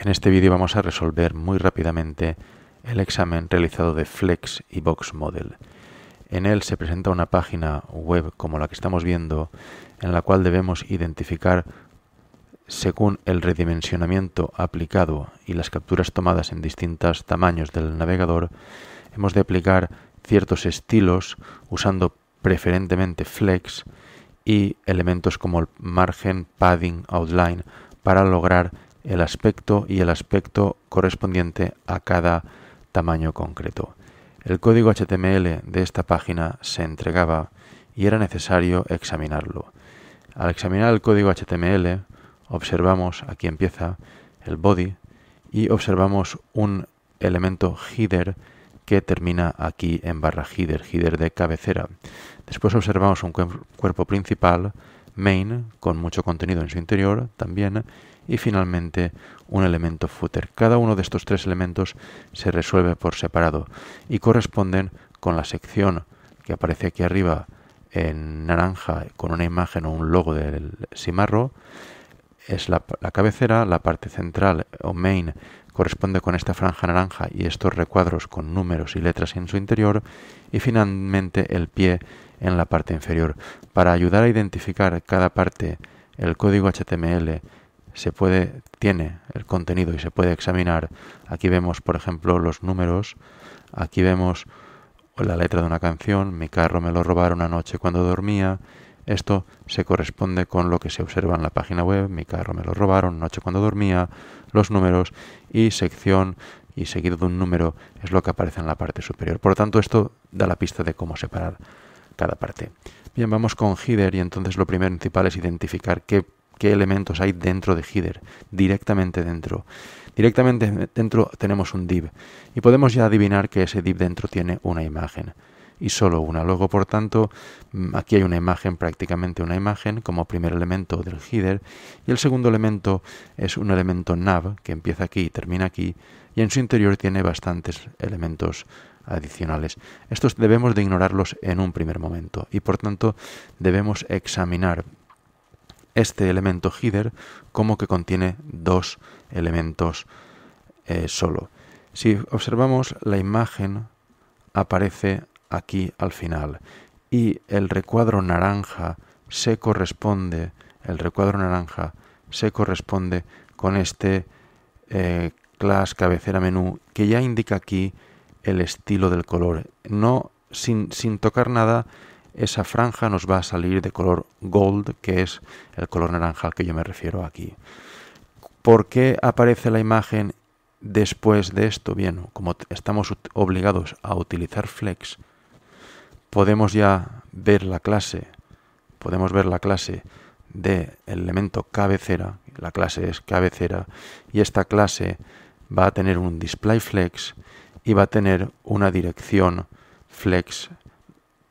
En este vídeo vamos a resolver muy rápidamente el examen realizado de Flex y Box Model. En él se presenta una página web como la que estamos viendo en la cual debemos identificar según el redimensionamiento aplicado y las capturas tomadas en distintos tamaños del navegador, hemos de aplicar ciertos estilos usando preferentemente flex y elementos como el margen, padding, outline para lograr el aspecto y el aspecto correspondiente a cada tamaño concreto. El código HTML de esta página se entregaba y era necesario examinarlo. Al examinar el código HTML, observamos, aquí empieza, el body y observamos un elemento header que termina aquí en barra header, header de cabecera. Después observamos un cuerpo principal, main, con mucho contenido en su interior también, y finalmente un elemento footer. Cada uno de estos tres elementos se resuelve por separado y corresponden con la sección que aparece aquí arriba en naranja con una imagen o un logo del Simarro. Es la, la cabecera, la parte central o main corresponde con esta franja naranja y estos recuadros con números y letras en su interior y finalmente el pie en la parte inferior. Para ayudar a identificar cada parte, el código HTML se puede, tiene el contenido y se puede examinar. Aquí vemos, por ejemplo, los números, aquí vemos la letra de una canción, mi carro me lo robaron anoche cuando dormía. Esto se corresponde con lo que se observa en la página web, mi carro me lo robaron anoche cuando dormía, los números y sección y seguido de un número es lo que aparece en la parte superior. Por lo tanto, esto da la pista de cómo separar cada parte. Bien, vamos con header y entonces lo primero principal es identificar qué qué elementos hay dentro de header, directamente dentro. Directamente dentro tenemos un div y podemos ya adivinar que ese div dentro tiene una imagen y solo una. Luego, por tanto, mm, aquí hay una imagen, prácticamente una imagen, como primer elemento del header. Y el segundo elemento es un elemento nav, que empieza aquí y termina aquí, y en su interior tiene bastantes elementos adicionales. Estos debemos de ignorarlos en un primer momento y, por tanto, debemos examinar este elemento header como que contiene dos elementos eh, solo. Si observamos la imagen aparece aquí al final y el recuadro naranja se corresponde el recuadro naranja se corresponde con este eh, class cabecera menú que ya indica aquí el estilo del color no sin tocar nada esa franja nos va a salir de color gold, que es el color naranja al que yo me refiero aquí. ¿Por qué aparece la imagen después de esto? Bien, como estamos obligados a utilizar flex, podemos ya ver la clase, podemos ver la clase de elemento cabecera, la clase es cabecera, y esta clase va a tener un display flex y va a tener una dirección flex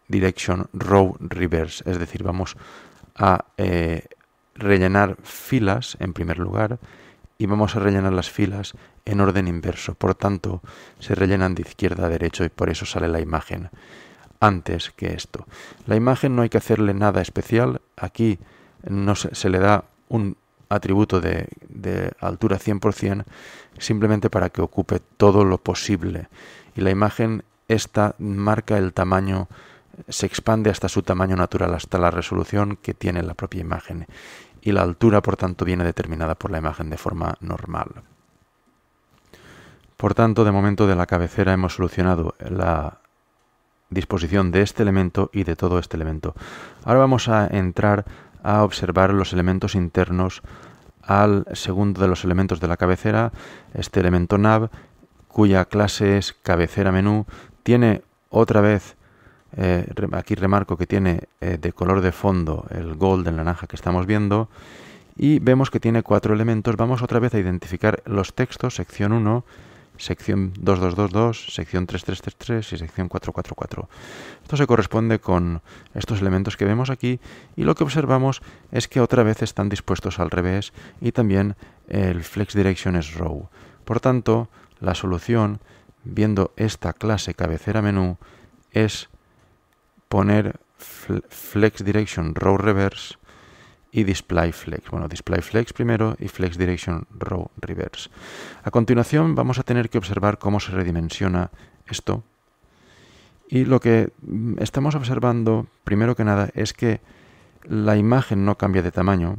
Direction Row Reverse, es decir, vamos a eh, rellenar filas en primer lugar y vamos a rellenar las filas en orden inverso, por tanto se rellenan de izquierda a derecho y por eso sale la imagen antes que esto. La imagen no hay que hacerle nada especial, aquí no se, le da un atributo de, de, altura 100% simplemente para que ocupe todo lo posible y la imagen esta marca el tamaño se expande hasta su tamaño natural, hasta la resolución que tiene la propia imagen, y la altura, por tanto, viene determinada por la imagen de forma normal. Por tanto, de momento de la cabecera hemos solucionado la disposición de este elemento y de todo este elemento. Ahora vamos a entrar a observar los elementos internos al segundo de los elementos de la cabecera, este elemento nav, cuya clase es cabecera menú, tiene otra vez eh, aquí remarco que tiene eh, de color de fondo el gold, la naranja que estamos viendo, y vemos que tiene cuatro elementos. Vamos otra vez a identificar los textos, sección 1, sección 2222, sección 3333 y sección 444. Esto se corresponde con estos elementos que vemos aquí y lo que observamos es que otra vez están dispuestos al revés y también el flex direction es row. Por tanto, la solución, viendo esta clase cabecera menú, es poner Flex Direction Row Reverse y Display Flex. Bueno, Display Flex primero y Flex Direction Row Reverse. A continuación vamos a tener que observar cómo se redimensiona esto. Y lo que mm, estamos observando, primero que nada, es que la imagen no cambia de tamaño,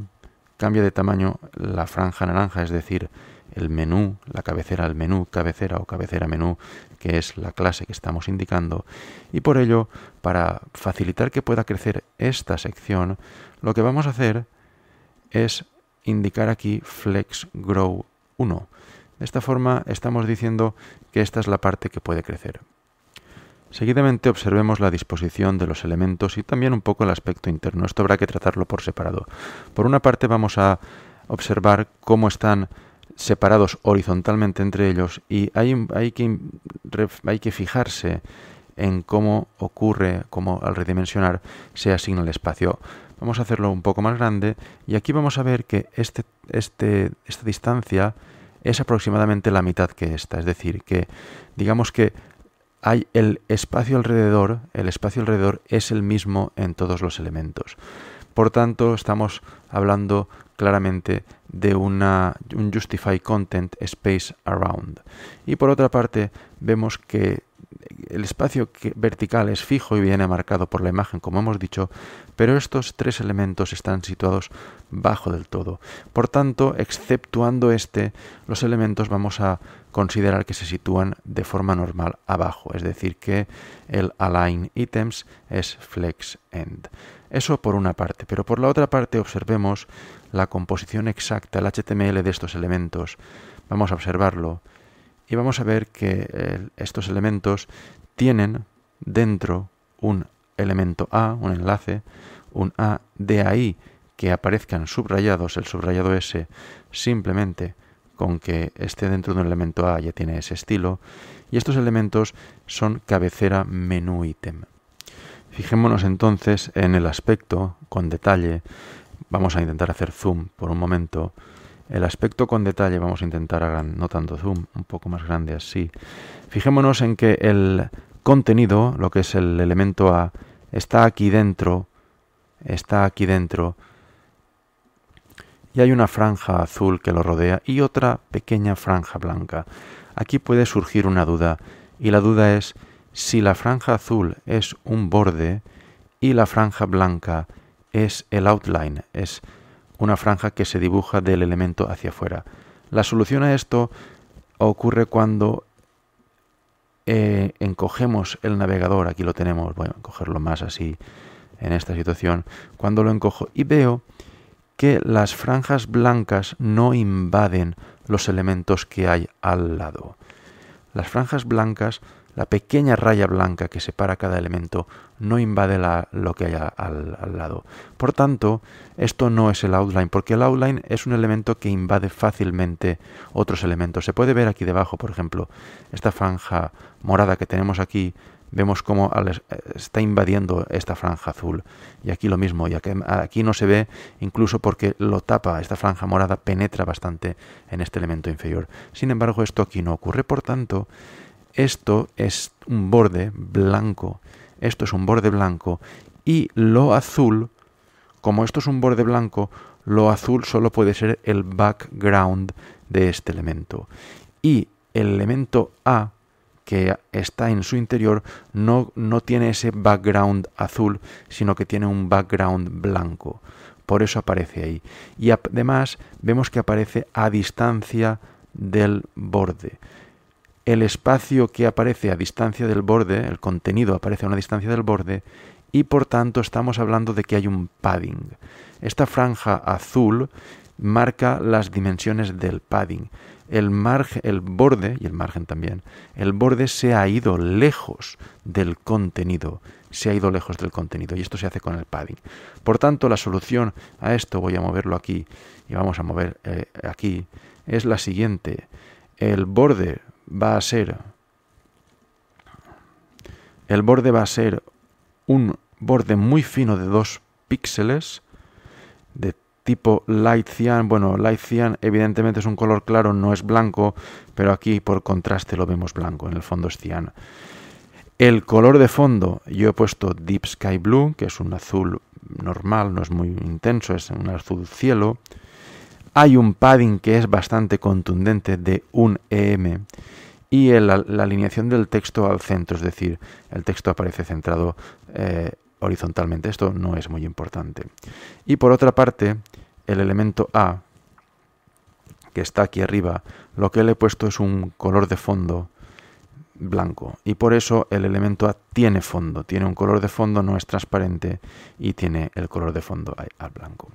cambia de tamaño la franja naranja, es decir, el menú, la cabecera al menú, cabecera o cabecera menú, que es la clase que estamos indicando. Y por ello, para facilitar que pueda crecer esta sección, lo que vamos a hacer es indicar aquí flex grow 1. De esta forma estamos diciendo que esta es la parte que puede crecer. Seguidamente observemos la disposición de los elementos y también un poco el aspecto interno. Esto habrá que tratarlo por separado. Por una parte vamos a observar cómo están separados horizontalmente entre ellos y hay, que, hay que fijarse en cómo ocurre, cómo al redimensionar se asigna el espacio. Vamos a hacerlo un poco más grande y aquí vamos a ver que este, este, esta distancia es aproximadamente la mitad que esta, es decir, que digamos que hay el espacio alrededor, el espacio alrededor es el mismo en todos los elementos. Por tanto, estamos hablando claramente de una, un Justify Content Space Around. Y por otra parte, vemos que el espacio vertical es fijo y viene marcado por la imagen, como hemos dicho, pero estos tres elementos están situados bajo del todo. Por tanto, exceptuando este, los elementos vamos a considerar que se sitúan de forma normal abajo, es decir, que el align items es flex end. Eso por una parte, pero por la otra parte observemos la composición exacta, el HTML de estos elementos. Vamos a observarlo y vamos a ver que eh, estos elementos tienen dentro un elemento A, un enlace, un A, de ahí que aparezcan subrayados, el subrayado S, simplemente con que esté dentro de un elemento A ya tiene ese estilo, y estos elementos son cabecera menú ítem. Fijémonos entonces en el aspecto con detalle vamos a intentar hacer zoom por un momento. El aspecto con detalle vamos a intentar no tanto zoom, un poco más grande así. Fijémonos en que el contenido, lo que es el elemento A, está aquí dentro, está aquí dentro, y hay una franja azul que lo rodea y otra pequeña franja blanca. Aquí puede surgir una duda, y la duda es si la franja azul es un borde y la franja blanca es el outline, es una franja que se dibuja del elemento hacia afuera. La solución a esto ocurre cuando eh, encogemos el navegador, aquí lo tenemos, voy a encogerlo más así en esta situación, cuando lo encojo y veo que las franjas blancas no invaden los elementos que hay al lado. Las franjas blancas la pequeña raya blanca que separa cada elemento no invade la, lo que hay al, lado. Por tanto, esto no es el outline, porque el outline es un elemento que invade fácilmente otros elementos. Se puede ver aquí debajo, por ejemplo, esta franja morada que tenemos aquí, vemos cómo está invadiendo esta franja azul. Y aquí lo mismo, y aquí no se ve incluso porque lo tapa, esta franja morada penetra bastante en este elemento inferior. Sin embargo, esto aquí no ocurre, por tanto, esto es un borde blanco, esto es un borde blanco y lo azul, como esto es un borde blanco, lo azul solo puede ser el background de este elemento. Y el elemento A que está en su interior no, no tiene ese background azul, sino que tiene un background blanco. Por eso aparece ahí. Y además vemos que aparece a distancia del borde el espacio que aparece a distancia del borde, el contenido aparece a una distancia del borde, y por tanto estamos hablando de que hay un padding. Esta franja azul marca las dimensiones del padding. El, el borde, y el margen también, el borde se ha ido lejos del contenido, se ha ido lejos del contenido, y esto se hace con el padding. Por tanto, la solución a esto, voy a moverlo aquí, y vamos a mover eh, aquí, es la siguiente. El borde va a ser, el borde va a ser un borde muy fino de dos píxeles de tipo light cyan. Bueno, light cyan evidentemente es un color claro, no es blanco, pero aquí por contraste lo vemos blanco, en el fondo es cian. El color de fondo yo he puesto Deep Sky Blue, que es un azul normal, no es muy intenso, es un azul cielo. Hay un padding que es bastante contundente de un EM y la alineación del texto al centro, es decir, el texto aparece centrado eh, horizontalmente. Esto no es muy importante. Y por otra parte, el elemento A, que está aquí arriba, lo que le he puesto es un color de fondo blanco y por eso el elemento A tiene fondo, tiene un color de fondo, no es transparente y tiene el color de fondo eh, al blanco.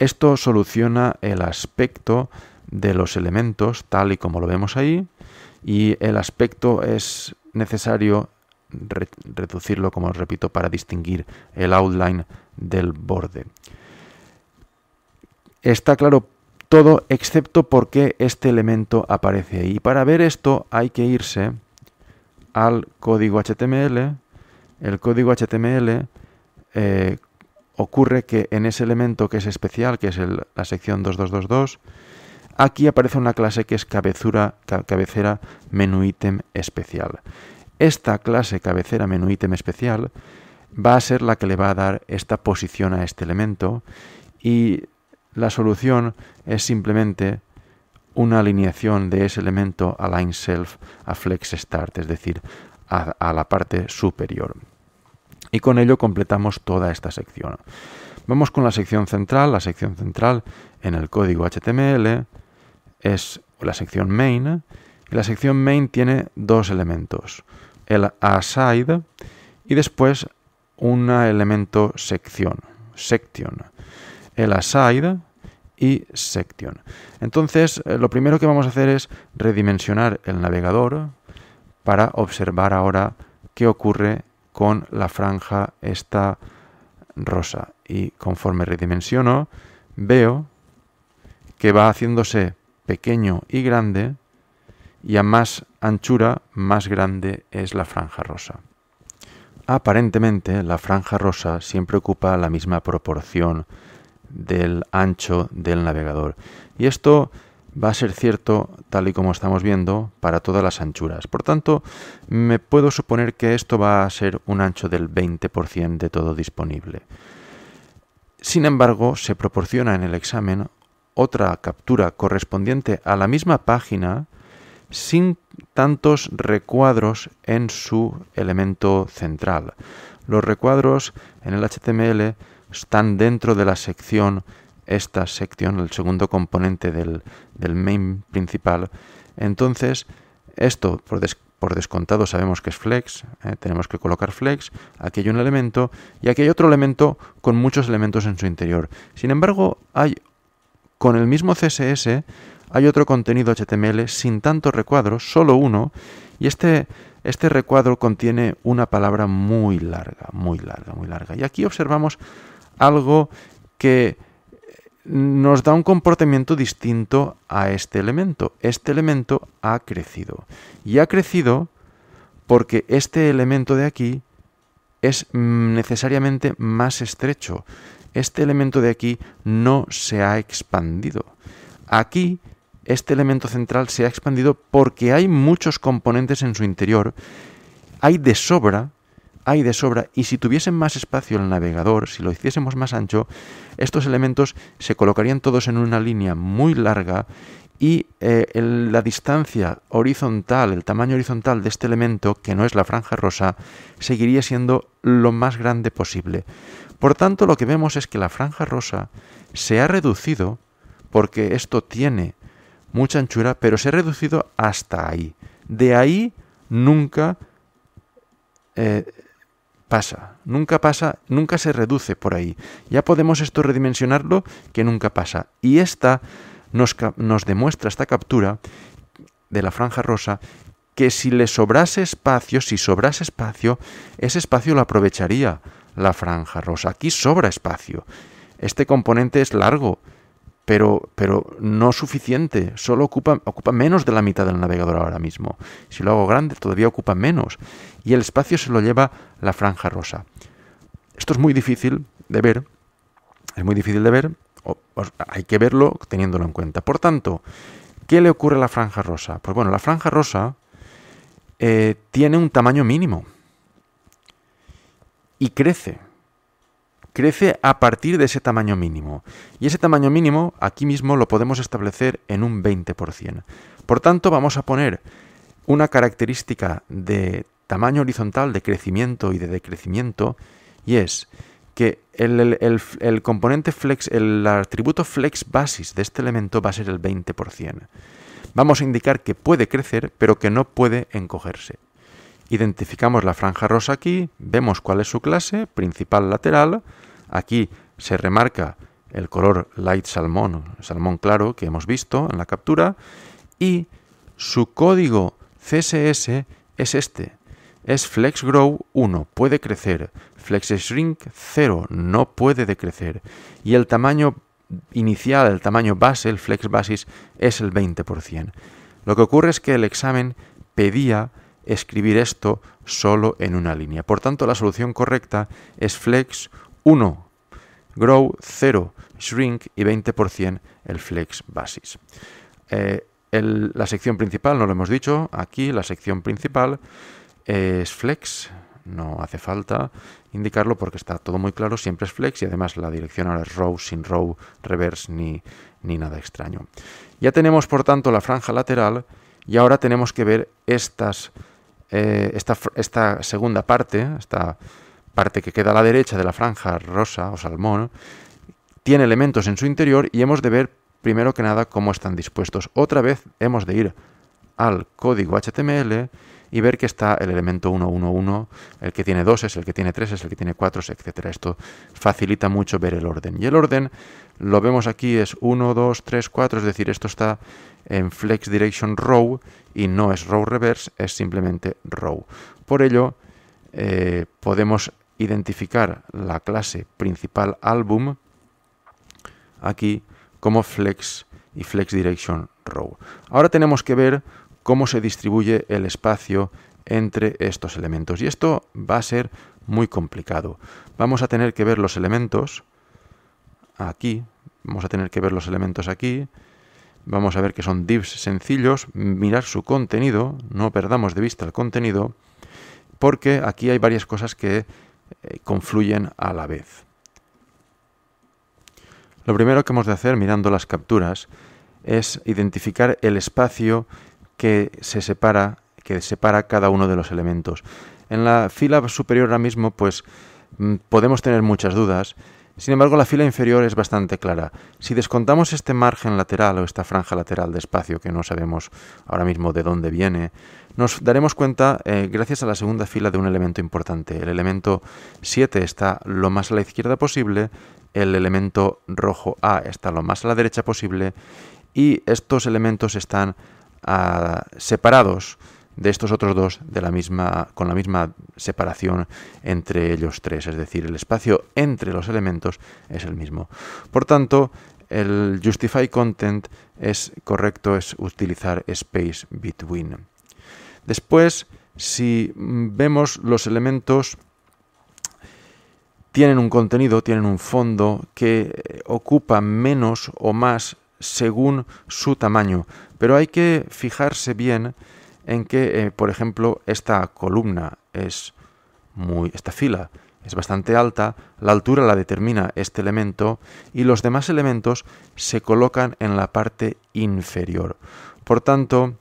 Esto soluciona el aspecto de los elementos tal y como lo vemos ahí y el aspecto es necesario reducirlo, como os repito, para distinguir el outline del borde. Está claro todo excepto por qué este elemento aparece ahí. Para ver esto hay que irse al código HTML. El código HTML eh, ocurre que en ese elemento que es especial, que es la sección 2222, aquí aparece una clase que es cabecera menú ítem especial. Esta clase cabecera menú ítem especial va a ser la que le va a dar esta posición a este elemento y la solución es simplemente una alineación de ese elemento a line self a flex start, es decir, a la parte superior. Y con ello completamos toda esta sección. Vamos con la sección central. La sección central en el código HTML es la sección main. Y la sección main tiene dos elementos. El aside y después un elemento sección. Section. El aside y section. Entonces, eh, lo primero que vamos a hacer es redimensionar el navegador para observar ahora qué ocurre con la franja esta rosa. Y conforme redimensiono, veo que va haciéndose pequeño y grande y a más anchura, más grande es la franja rosa. Aparentemente, la franja rosa siempre ocupa la misma proporción del ancho del navegador. Y esto va a ser cierto, tal y como estamos viendo, para todas las anchuras. Por tanto, me puedo suponer que esto va a ser un ancho del 20% de todo disponible. Sin embargo, se proporciona en el examen otra captura correspondiente a la misma página sin tantos recuadros en su elemento central. Los recuadros en el HTML están dentro de la sección esta sección, el segundo componente del, main principal, entonces esto por, descontado sabemos que es flex, eh, tenemos que colocar flex, aquí hay un elemento y aquí hay otro elemento con muchos elementos en su interior. Sin embargo, hay con el mismo CSS hay otro contenido HTML sin tantos recuadros, solo uno, y este, este recuadro contiene una palabra muy larga, muy larga, muy larga. Y aquí observamos algo que nos da un comportamiento distinto a este elemento. Este elemento ha crecido. Y ha crecido porque este elemento de aquí es mm, necesariamente más estrecho. Este elemento de aquí no se ha expandido. Aquí este elemento central se ha expandido porque hay muchos componentes en su interior. Hay de sobra hay de sobra y si tuviesen más espacio el navegador, si lo hiciésemos más ancho, estos elementos se colocarían todos en una línea muy larga y eh, la distancia horizontal, el tamaño horizontal de este elemento, que no es la franja rosa, seguiría siendo lo más grande posible. Por tanto, lo que vemos es que la franja rosa se ha reducido, porque esto tiene mucha anchura, pero se ha reducido hasta ahí. De ahí nunca eh, pasa, nunca pasa, nunca se reduce por ahí. Ya podemos esto redimensionarlo que nunca pasa. Y esta nos, nos demuestra, esta captura de la franja rosa, que si le sobrase espacio, si sobrase espacio, ese espacio lo aprovecharía la franja rosa. Aquí sobra espacio. Este componente es largo, pero, pero no suficiente. Solo ocupa, ocupa menos de la mitad del navegador ahora mismo. Si lo hago grande, todavía ocupa menos. Y el espacio se lo lleva la franja rosa. Esto es muy difícil de ver. Es muy difícil de ver. hay que verlo teniéndolo en cuenta. Por tanto, ¿qué le ocurre a la franja rosa? Pues bueno, la franja rosa eh, tiene un tamaño mínimo. Y crece crece a partir de ese tamaño mínimo. Y ese tamaño mínimo aquí mismo lo podemos establecer en un 20%. Por tanto, vamos a poner una característica de tamaño horizontal de crecimiento y de decrecimiento y es que el, componente flex, el atributo flex basis de este elemento va a ser el 20%. Vamos a indicar que puede crecer, pero que no puede encogerse. Identificamos la franja rosa aquí, vemos cuál es su clase, principal lateral. Aquí se remarca el color light salmón, salmón claro que hemos visto en la captura. Y su código CSS es este. Es flex-grow 1, puede crecer. flex-shrink 0, no puede decrecer. Y el tamaño inicial, el tamaño base, el flex basis, es el 20%. Lo que ocurre es que el examen pedía escribir esto solo en una línea. Por tanto, la solución correcta es flex 1, grow 0, shrink y 20% el flex basis. Eh, la sección principal, no lo hemos dicho, aquí la sección principal es flex, no hace falta indicarlo porque está todo muy claro, siempre es flex y además la dirección ahora es row, sin row, reverse ni, ni nada extraño. Ya tenemos por tanto la franja lateral y ahora tenemos que ver estas eh, esta, esta, segunda parte, esta parte que queda a la derecha de la franja rosa o salmón, tiene elementos en su interior y hemos de ver primero que nada cómo están dispuestos. Otra vez hemos de ir al código HTML y ver que está el elemento 111, el que tiene 2 es, el que tiene 3 es, el que tiene 4 etcétera etc. Esto facilita mucho ver el orden. Y el orden lo vemos aquí, es 1, 2, 3, 4, es decir, esto está en Flex Direction Row y no es Row Reverse, es simplemente Row. Por ello, eh, podemos identificar la clase principal álbum aquí como Flex y Flex Direction Row. Ahora tenemos que ver cómo se distribuye el espacio entre estos elementos y esto va a ser muy complicado. Vamos a tener que ver los elementos aquí, vamos a tener que ver los elementos aquí, vamos a ver que son divs sencillos, mirar su contenido, no perdamos de vista el contenido, porque aquí hay varias cosas que eh, confluyen a la vez. Lo primero que hemos de hacer mirando las capturas es identificar el espacio que se separa, que separa cada uno de los elementos. En la fila superior ahora mismo, pues mm, podemos tener muchas dudas sin embargo, la fila inferior es bastante clara. Si descontamos este margen lateral o esta franja lateral de espacio que no sabemos ahora mismo de dónde viene, nos daremos cuenta, eh, gracias a la segunda fila, de un elemento importante. El elemento 7 está lo más a la izquierda posible, el elemento rojo A está lo más a la derecha posible y estos elementos están ah, separados de estos otros dos de la misma, con la misma separación entre ellos tres, es decir, el espacio entre los elementos es el mismo. Por tanto, el justify content es correcto, es utilizar space between. Después, si vemos los elementos tienen un contenido, tienen un fondo que eh, ocupa menos o más según su tamaño. Pero hay que fijarse bien en que, eh, por ejemplo, esta columna es muy, esta fila es bastante alta, la altura la determina este elemento y los demás elementos se colocan en la parte inferior. Por tanto,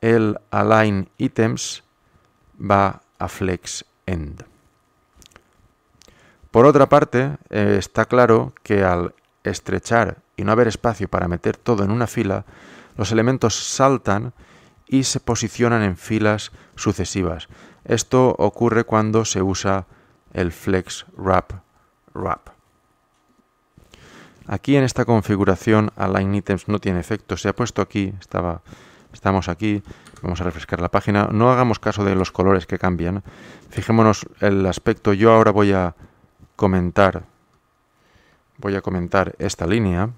el align items va a flex end. Por otra parte, eh, está claro que al estrechar y no haber espacio para meter todo en una fila, los elementos saltan y se posicionan en filas sucesivas. Esto ocurre cuando se usa el flex wrap wrap. Aquí en esta configuración align items no tiene efecto, se ha puesto aquí, estaba, estamos aquí, vamos a refrescar la página, no hagamos caso de los colores que cambian, fijémonos el aspecto, yo ahora voy a comentar, voy a comentar esta línea,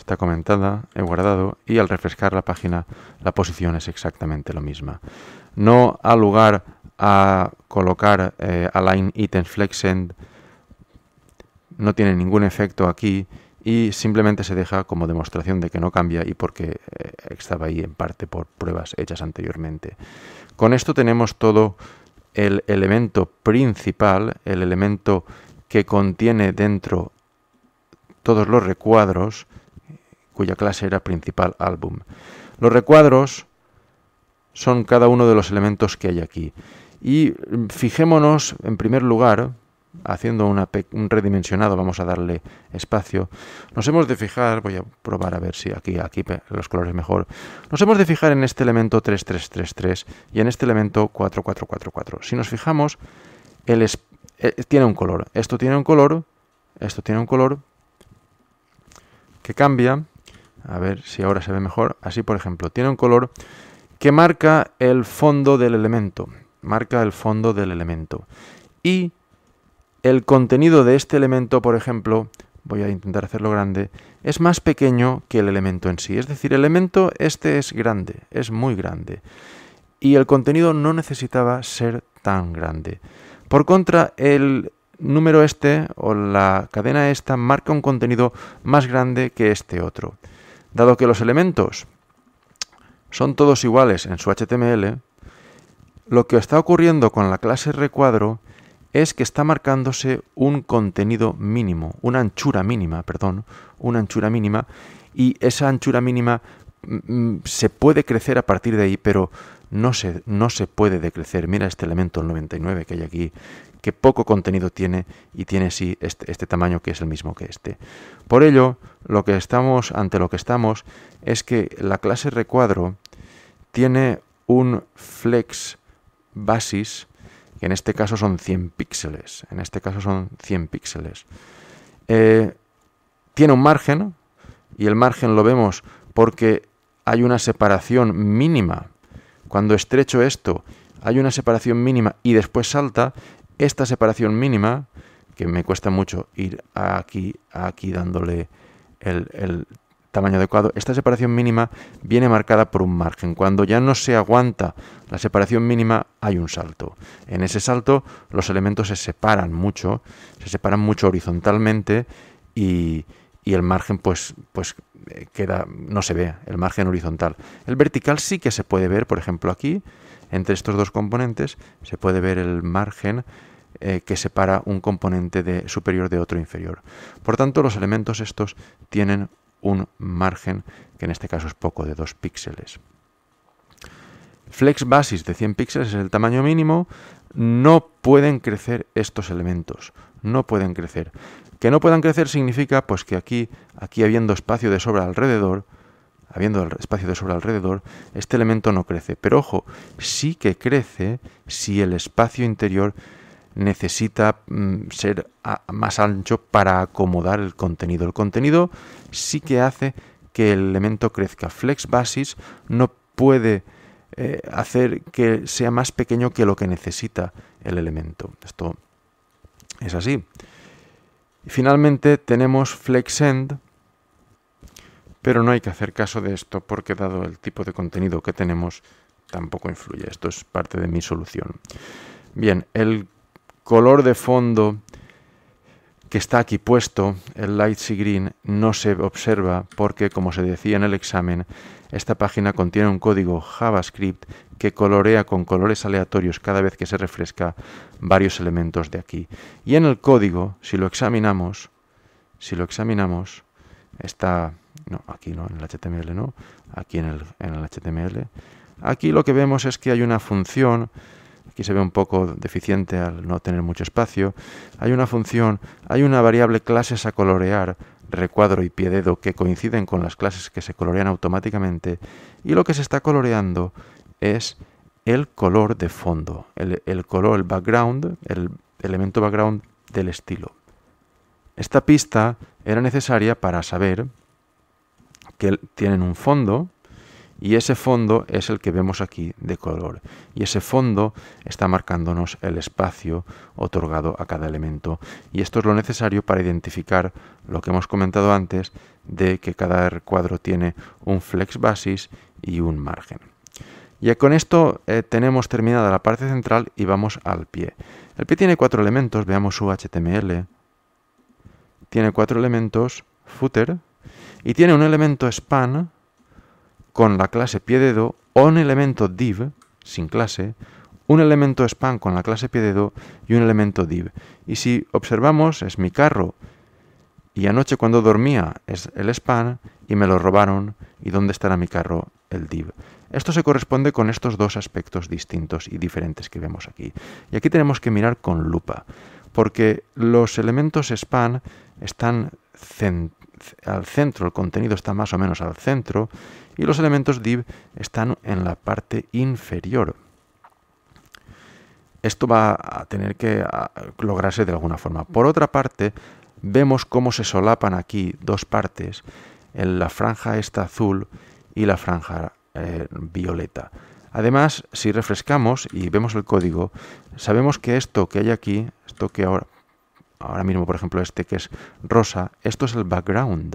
está comentada, he guardado y al refrescar la página la posición es exactamente lo misma. No ha lugar a colocar eh, align items flexend, no tiene ningún efecto aquí y simplemente se deja como demostración de que no cambia y porque eh, estaba ahí en parte por pruebas hechas anteriormente. Con esto tenemos todo el elemento principal, el elemento que contiene dentro todos los recuadros cuya clase era principal álbum. Los recuadros son cada uno de los elementos que hay aquí. Y mm, fijémonos, en primer lugar, haciendo un redimensionado, vamos a darle espacio, nos hemos de fijar, voy a probar a ver si aquí, aquí los colores mejor, nos hemos de fijar en este elemento 3333 y en este elemento 4444. Si nos fijamos, él eh, tiene un color, esto tiene un color, esto tiene un color que cambia a ver si ahora se ve mejor. Así, por ejemplo, tiene un color que marca el fondo del elemento. Marca el fondo del elemento. Y el contenido de este elemento, por ejemplo, voy a intentar hacerlo grande, es más pequeño que el elemento en sí. Es decir, el elemento este es grande, es muy grande. Y el contenido no necesitaba ser tan grande. Por contra, el número este o la cadena esta marca un contenido más grande que este otro. Dado que los elementos son todos iguales en su HTML, lo que está ocurriendo con la clase recuadro es que está marcándose un contenido mínimo, una anchura mínima, perdón, una anchura mínima, y esa anchura mínima mm, mm, se puede crecer a partir de ahí, pero no se, no se puede decrecer. Mira este elemento, el 99 que hay aquí, que poco contenido tiene y tiene sí este, este, tamaño que es el mismo que este. Por ello, lo que estamos, ante lo que estamos, es que la clase recuadro tiene un flex basis, que en este caso son 100 píxeles. En este caso son 100 píxeles. Eh, tiene un margen, y el margen lo vemos porque hay una separación mínima cuando estrecho esto, hay una separación mínima y después salta, esta separación mínima, que me cuesta mucho ir aquí, aquí dándole el, el tamaño adecuado, esta separación mínima viene marcada por un margen. Cuando ya no se aguanta la separación mínima, hay un salto. En ese salto los elementos se separan mucho, se separan mucho horizontalmente y, y el margen pues, pues eh, queda, no se ve, el margen horizontal. El vertical sí que se puede ver, por ejemplo aquí, entre estos dos componentes, se puede ver el margen eh, que separa un componente de superior de otro inferior. Por tanto, los elementos estos tienen un margen que en este caso es poco, de 2 píxeles. Flex basis de 100 píxeles es el tamaño mínimo, no pueden crecer estos elementos no pueden crecer. Que no puedan crecer significa pues que aquí, aquí habiendo espacio de sobra alrededor, habiendo espacio de alrededor, este elemento no crece. Pero ojo, sí que crece si el espacio interior necesita mm, ser más ancho para acomodar el contenido. El contenido sí que hace que el elemento crezca. Flex basis no puede eh, hacer que sea más pequeño que lo que necesita el elemento. Esto es así. Y finalmente tenemos FlexEnd, pero no hay que hacer caso de esto porque dado el tipo de contenido que tenemos, tampoco influye. Esto es parte de mi solución. Bien, el color de fondo que está aquí puesto, el light green, no se observa porque, como se decía en el examen, esta página contiene un código JavaScript que colorea con colores aleatorios cada vez que se refresca varios elementos de aquí. Y en el código, si lo examinamos, si lo examinamos, está, no, aquí no, en el HTML no, aquí en el, en el HTML, aquí lo que vemos es que hay una función, aquí se ve un poco deficiente al no tener mucho espacio, hay una función, hay una variable clases a colorear, recuadro y piededo que coinciden con las clases que se colorean automáticamente y lo que se está coloreando es el color de fondo, el, color, el background, el elemento background del estilo. Esta pista era necesaria para saber que tienen un fondo y ese fondo es el que vemos aquí de color. Y ese fondo está marcándonos el espacio otorgado a cada elemento. Y esto es lo necesario para identificar lo que hemos comentado antes de que cada cuadro tiene un flex basis y un margen. Y con esto eh, tenemos terminada la parte central y vamos al pie. El pie tiene cuatro elementos, veamos su HTML. Tiene cuatro elementos, footer, y tiene un elemento span con la clase pie dedo, o un elemento div sin clase, un elemento span con la clase pie dedo y un elemento div. Y si observamos, es mi carro, y anoche cuando dormía es el span y me lo robaron, y dónde estará mi carro, el div. Esto se corresponde con estos dos aspectos distintos y diferentes que vemos aquí. Y aquí tenemos que mirar con lupa, porque los elementos span están al centro, el contenido está más o menos al centro, y los elementos div están en la parte inferior. Esto va a tener que lograrse de alguna forma. Por otra parte, vemos cómo se solapan aquí dos partes, en la franja esta azul y la franja eh, violeta. Además, si refrescamos y vemos el código, sabemos que esto que hay aquí, esto que ahora, ahora mismo, por ejemplo, este que es rosa, esto es el background.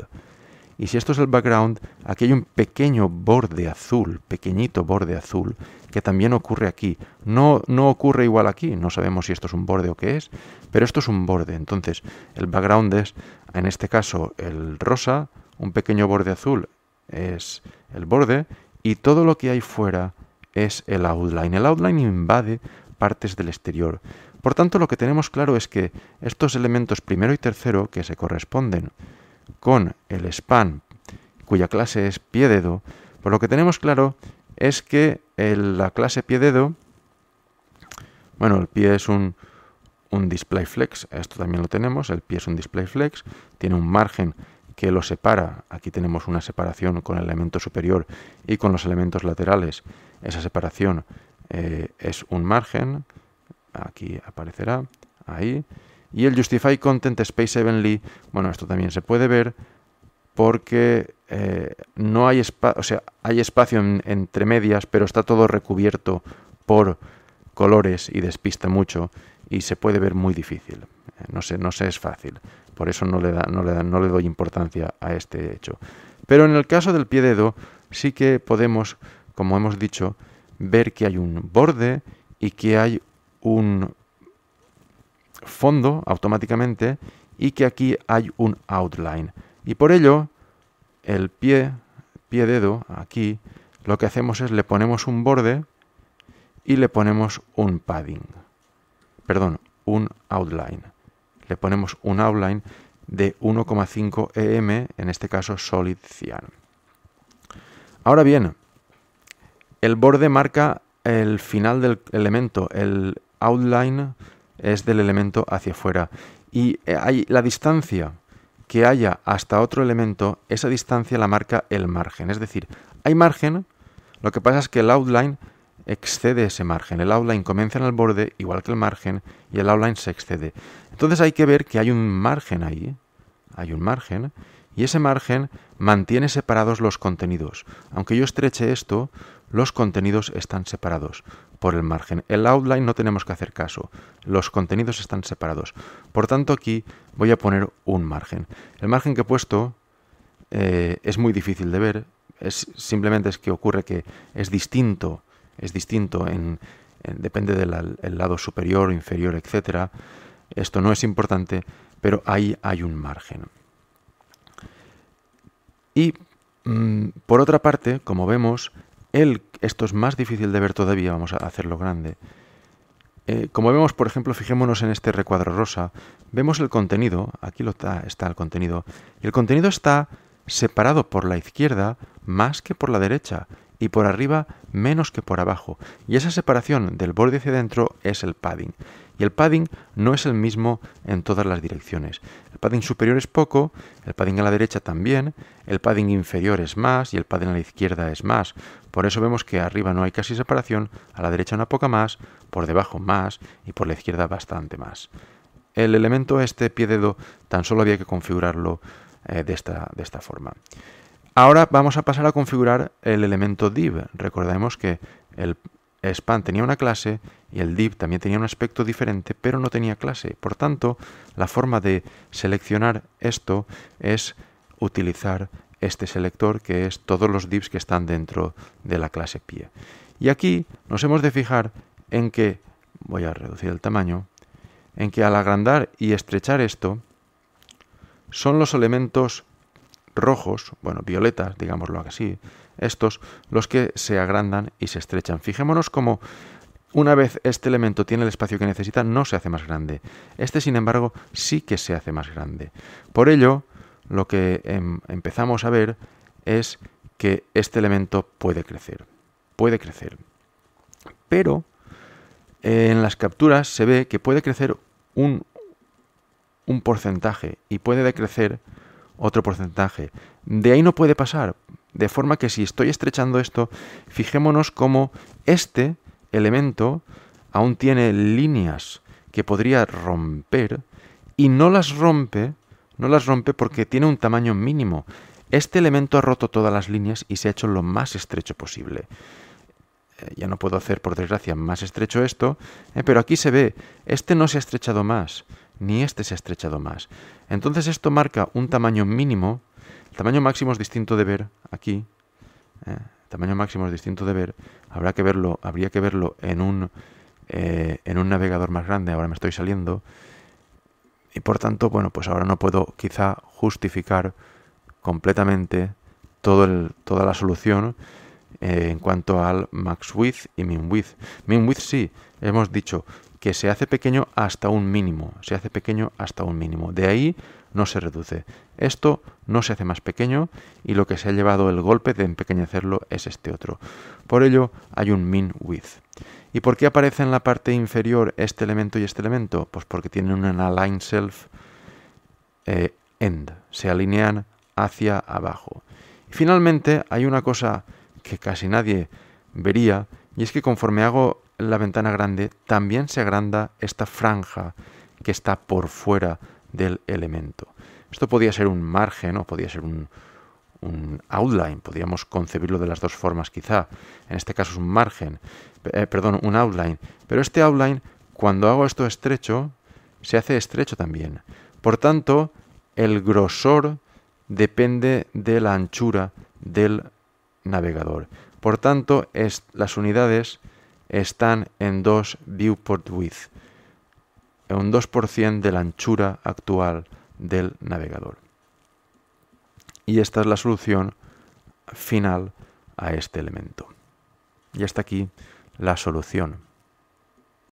Y si esto es el background, aquí hay un pequeño borde azul, pequeñito borde azul, que también ocurre aquí. No, no ocurre igual aquí, no sabemos si esto es un borde o qué es, pero esto es un borde. Entonces, el background es, en este caso, el rosa, un pequeño borde azul es el borde, y todo lo que hay fuera es el outline. El outline invade partes del exterior. Por tanto, lo que tenemos claro es que estos elementos primero y tercero, que se corresponden con el span, cuya clase es pie dedo, por pues lo que tenemos claro es que la clase pie dedo, bueno, el pie es un, un display flex, esto también lo tenemos, el pie es un display flex, tiene un margen que lo separa. Aquí tenemos una separación con el elemento superior y con los elementos laterales. Esa separación eh, es un margen, aquí aparecerá, ahí. Y el justify content space evenly, bueno, esto también se puede ver porque eh, no hay, o sea, hay espacio entre medias, pero está todo recubierto por colores y despista mucho y se puede ver muy difícil. No sé, no sé, es fácil. Por eso no le, da, no, le no le doy importancia a este hecho. Pero en el caso del pie dedo sí que podemos, como hemos dicho, ver que hay un borde y que hay un fondo automáticamente y que aquí hay un outline. Y por ello, el pie, pie dedo, aquí, lo que hacemos es le ponemos un borde y le ponemos un padding. Perdón, un outline le ponemos un outline de 1,5 EM, en este caso Solid Cyan. Ahora bien, el borde marca el final del elemento, el outline es del elemento hacia afuera. Y eh, hay la distancia que haya hasta otro elemento, esa distancia la marca el margen. Es decir, hay margen, lo que pasa es que el outline excede ese margen. El outline comienza en el borde, igual que el margen, y el outline se excede. Entonces hay que ver que hay un margen ahí, hay un margen, y ese margen mantiene separados los contenidos. Aunque yo estreche esto, los contenidos están separados por el margen. El outline no tenemos que hacer caso, los contenidos están separados. Por tanto, aquí voy a poner un margen. El margen que he puesto eh, es muy difícil de ver, es, simplemente es que ocurre que es distinto es distinto, en, depende del lado superior, inferior, etcétera. Esto no es importante, pero ahí hay un margen. Y mm, por otra parte, como vemos, esto es más difícil de ver todavía, vamos a hacerlo grande. Eh, como vemos, por ejemplo, fijémonos en este recuadro rosa, vemos el contenido, aquí lo está, está el contenido, y el contenido está separado por la izquierda más que por la derecha y por arriba menos que por abajo, y esa separación del borde hacia adentro es el padding. Y el padding no es el mismo en todas las direcciones. El padding superior es poco, el padding a la derecha también, el padding inferior es más y el padding a la izquierda es más. Por eso vemos que arriba no hay casi separación, a la derecha una poca más, por debajo más y por la izquierda bastante más. El elemento este pie dedo tan solo había que configurarlo eh, de, esta, de esta forma. Ahora vamos a pasar a configurar el elemento div. Recordemos que el span tenía una clase y el div también tenía un aspecto diferente, pero no tenía clase. Por tanto, la forma de seleccionar esto es utilizar este selector que es todos los divs que están dentro de la clase pie. Y aquí nos hemos de fijar en que, voy a reducir el tamaño, en que al agrandar y estrechar esto, son los elementos rojos, bueno, violetas, digámoslo así, estos, los que se agrandan y se estrechan. Fijémonos cómo una vez este elemento tiene el espacio que necesita, no se hace más grande. Este, sin embargo, sí que se hace más grande. Por ello, lo que em, empezamos a ver es que este elemento puede crecer. Puede crecer. Pero en las capturas se ve que puede crecer un, un porcentaje y puede decrecer otro porcentaje. De ahí no puede pasar. De forma que si estoy estrechando esto, fijémonos cómo este elemento aún tiene líneas que podría romper y no las rompe, no las rompe porque tiene un tamaño mínimo. Este elemento ha roto todas las líneas y se ha hecho lo más estrecho posible. Eh, ya no puedo hacer, por desgracia, más estrecho esto, eh, pero aquí se ve, este no se ha estrechado más ni este se ha estrechado más. Entonces esto marca un tamaño mínimo, el tamaño máximo es distinto de ver aquí, ¿eh? el tamaño máximo es distinto de ver, habrá que verlo, habría que verlo en un, eh, en un navegador más grande, ahora me estoy saliendo, y por tanto, bueno, pues ahora no puedo quizá justificar completamente toda la solución eh, en cuanto al max width y min width. Min width sí, hemos dicho, que se hace pequeño hasta un mínimo, se hace pequeño hasta un mínimo. De ahí no se reduce. Esto no se hace más pequeño y lo que se ha llevado el golpe de empequeñecerlo es este otro. Por ello hay un min width. ¿Y por qué aparece en la parte inferior este elemento y este elemento? Pues porque tienen un align self eh, end, se alinean hacia abajo. Y finalmente hay una cosa que casi nadie vería y es que conforme hago la ventana grande, también se agranda esta franja que está por fuera del elemento. Esto podía ser un margen o podía ser un, outline, podríamos concebirlo de las dos formas quizá. En este caso es un margen, eh, perdón, un outline. Pero este outline, cuando hago esto estrecho, se hace estrecho también. Por tanto, el grosor depende de la anchura del navegador. Por tanto, las unidades están en 2 viewport width, un 2% de la anchura actual del navegador. Y esta es la solución final a este elemento. Y hasta aquí la solución.